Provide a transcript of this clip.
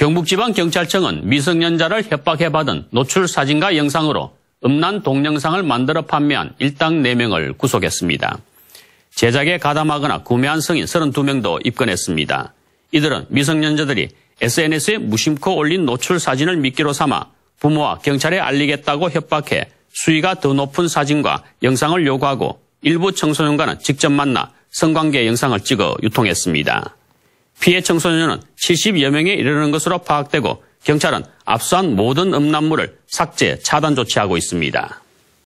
경북지방경찰청은 미성년자를 협박해받은 노출 사진과 영상으로 음란 동영상을 만들어 판매한 일당 4명을 구속했습니다. 제작에 가담하거나 구매한 성인 32명도 입건했습니다. 이들은 미성년자들이 SNS에 무심코 올린 노출 사진을 미끼로 삼아 부모와 경찰에 알리겠다고 협박해 수위가 더 높은 사진과 영상을 요구하고 일부 청소년과는 직접 만나 성관계 영상을 찍어 유통했습니다. 피해 청소년은 70여 명에 이르는 것으로 파악되고 경찰은 압수한 모든 음란물을 삭제, 차단 조치하고 있습니다.